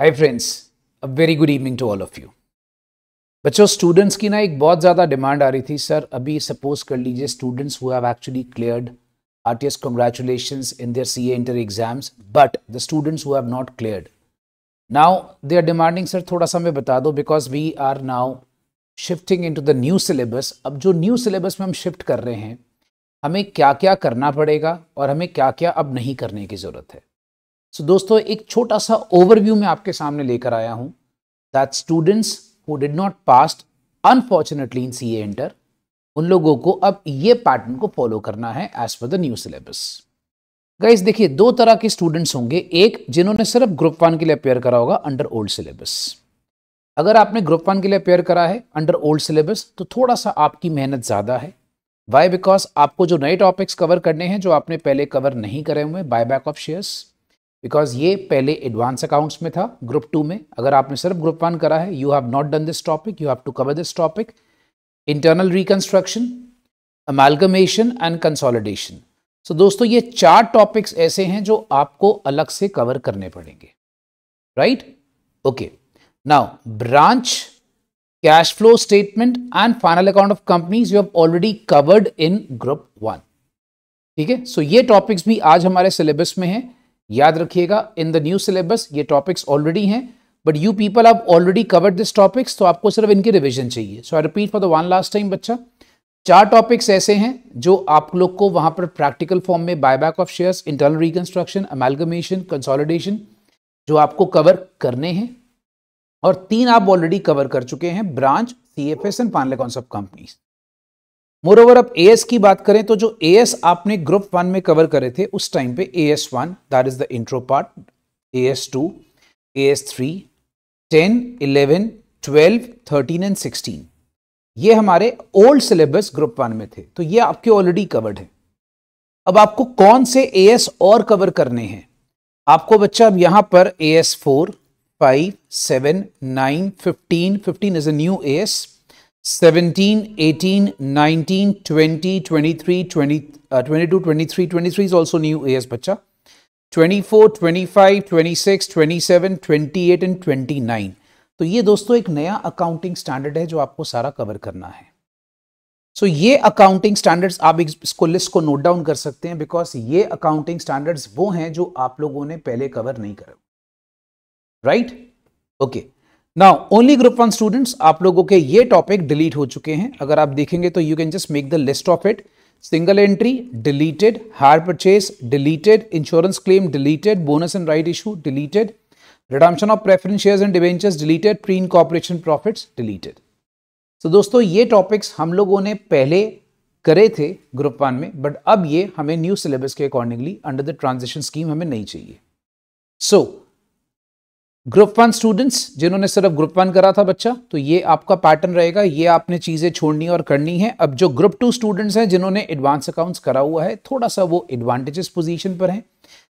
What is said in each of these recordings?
Hi friends a very good evening to all of you बच्चों students की ना एक बहुत ज़्यादा डिमांड आ रही थी सर अभी सपोज कर लीजिए students who have actually cleared as congratulation in their C inter exams but the students who have not cleared now they are demanding sir थोड़ा सा मैं बता दो because we are now shifting into the new syllabus अब जो new syllabus में हम shift कर रहे हैं हमें क्या क्या करना पड़ेगा और हमें क्या क्या अब नहीं करने की ज़रूरत है सो दोस्तों एक छोटा सा ओवरव्यू मैं आपके सामने लेकर आया हूं that students who did not pass unfortunately in C enter उन लोगों को अब ये पैटर्न को फॉलो करना है as per the new syllabus guys देखिए दो तरह के स्टूडेंट्स होंगे एक जिन्होंने सिर्फ ग्रुप वन के लिए अपेयर करा होगा अंडर ओल्ड सिलेबस अगर आपने ग्रुप वन के लिए अपेयर करा है अंडर ओल्ड सिलेबस तो थोड़ा सा आपकी मेहनत ज़्यादा है वाई बिकॉज आपको जो नए टॉपिक्स कवर करने हैं जो आपने पहले कवर नहीं करे हुए buy back of shares because ये पहले एडवांस अकाउंट्स में था ग्रुप टू में अगर आपने सिर्फ ग्रुप वन करा है you have not done this topic you have to cover this topic internal reconstruction amalgamation and consolidation so दोस्तों ये चार टॉपिक्स ऐसे हैं जो आपको अलग से कवर करने पड़ेंगे right okay now branch cash flow statement and final account of companies you have already covered in group one ठीक है सो ये टॉपिक्स भी आज हमारे सिलेबस में हैं याद रखिएगा इन द न्यू सिलेबस ये टॉपिक्स ऑलरेडी हैं but you people have already covered this topics तो आपको सिर्फ इनके रिविजन चाहिए so I repeat for the one last time बच्चा चार टॉपिक्स ऐसे हैं जो आप लोग को वहां पर प्रैक्टिकल फॉर्म में buyback of shares internal reconstruction amalgamation consolidation जो आपको कवर करने हैं और तीन आप ऑलरेडी कवर कर चुके हैं branch C F S and पानले कॉन्सेप्ट कंपनीज मोरओवर अब ए की बात करें तो जो ए आपने ग्रुप वन में कवर करे थे उस टाइम पे A S one that is the intro part A S two A S three ten eleven twelve thirteen and sixteen ये हमारे ओल्ड सिलेबस ग्रुप वन में थे तो ये आपके ऑलरेडी कवर्ड है अब आपको कौन से ए और कवर करने हैं आपको बच्चा अब यहाँ पर A S four five seven nine fifteen fifteen is a new A S 17, 18, 19, 20, 23, 20, uh, 22, 23, 23 is also new AS bacha. 24, 25, 26, 27, 28 and 29. तो ये दोस्तों एक नया अकाउंटिंग स्टैंडर्ड है जो आपको सारा कवर करना है सो so, ये अकाउंटिंग स्टैंडर्ड्स आप इसको लिस्ट को नोट डाउन कर सकते हैं बिकॉज ये अकाउंटिंग स्टैंडर्ड्स वो हैं जो आप लोगों ने पहले कवर नहीं करा right right? Okay okay. Now only group one students आप लोगों के ये टॉपिक डिलीट हो चुके हैं अगर आप देखेंगे तो you can just make the list of it single entry deleted hire purchase deleted insurance claim deleted bonus and right issue deleted redemption of preference share and debentures deleted pre corporation profit deleted तो दोस्तों ये topics हम लोगों ने पहले करे थे group one में बट अब ये हमें न्यू सिलेबस के accordingly under the transition scheme हमें नहीं चाहिए so so, group one students जिन्होंने सिर्फ ग्रुप वन करा था बच्चा तो ये आपका पैटर्न रहेगा ये आपने चीज़ें छोड़नी और करनी है अब जो ग्रुप टू स्टूडेंट्स हैं जिन्होंने एडवांस अकाउंट्स करा हुआ है थोड़ा सा वो एडवांटेजेस पोजीशन पर हैं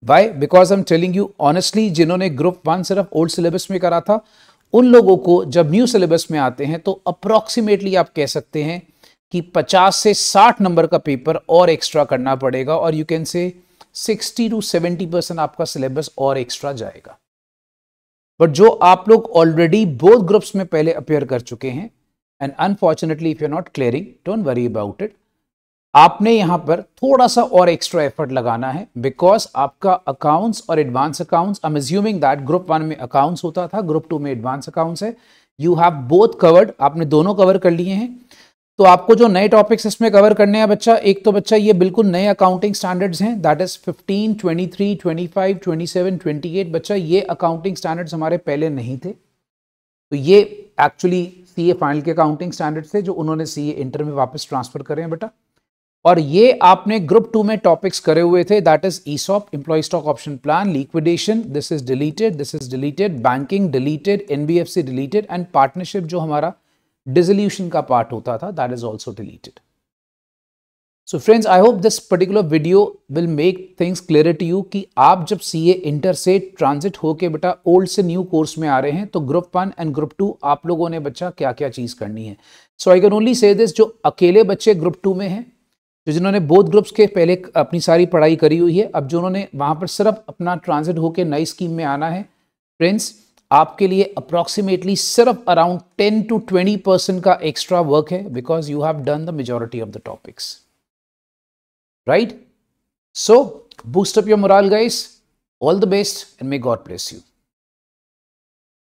why because I am telling you honestly जिन्होंने ग्रुप वन सिर्फ ओल्ड सिलेबस में करा था उन लोगों को जब न्यू सिलेबस में आते हैं तो अप्रॉक्सीमेटली आप कह सकते हैं कि पचास से साठ नंबर का पेपर और एक्स्ट्रा करना पड़ेगा और you can say sixty to seventy percent आपका सिलेबस और एक्स्ट्रा जाएगा बट जो आप लोग ऑलरेडी बोथ ग्रुप्स में पहले अपेयर कर चुके हैं and unfortunately if you not clearing don't worry about it आपने यहां पर थोड़ा सा और एक्स्ट्रा एफर्ट लगाना है बिकॉज आपका अकाउंट्स और advance accounts I am assuming that group one में अकाउंट्स होता था ग्रुप टू में एडवांस अकाउंट्स है यू हैव बोथ कवर्ड आपने दोनों कवर कर लिए हैं तो आपको जो नए टॉपिक्स इसमें कवर करने हैं बच्चा एक तो बच्चा ये बिल्कुल नए अकाउंटिंग स्टैंडर्ड्स हैं दैट इज 15, 23, 25, 27, 28 बच्चा ये अकाउंटिंग स्टैंडर्ड्स हमारे पहले नहीं थे तो ये एक्चुअली सी ए फाइनल के अकाउंटिंग स्टैंडर्ड्स थे जो उन्होंने सी ए इंटर में वापस ट्रांसफर करे हैं बेटा और ये आपने ग्रुप टू में टॉपिक्स करे हुए थे that is ESOP employee stock option plan liquidation this is deleted this is deleted banking deleted NBFC deleted and partnership जो हमारा डिजोल्यूशन का पार्ट होता था that is also deleted so friends I hope this particular video will make things clear to you कि आप जब सी A inter से transit होके बेटा ओल्ड से न्यू कोर्स में आ रहे हैं तो group one and group two आप लोगों ने बच्चा क्या क्या चीज़ करनी है so I can only say this जो अकेले बच्चे ग्रुप टू में हैं जो जिन्होंने बोथ ग्रुप्स के पहले अपनी सारी पढ़ाई करी हुई है अब जो उन्होंने वहां पर सिर्फ अपना ट्रांजिट होके नई स्कीम में आना है फ्रेंड्स आपके लिए अप्रॉक्सीमेटली सिर्फ अराउंड 10 टू 20 परसेंट का एक्स्ट्रा वर्क है because you have done the majority of the topics right so boost up your moral guys all the best and may God bless you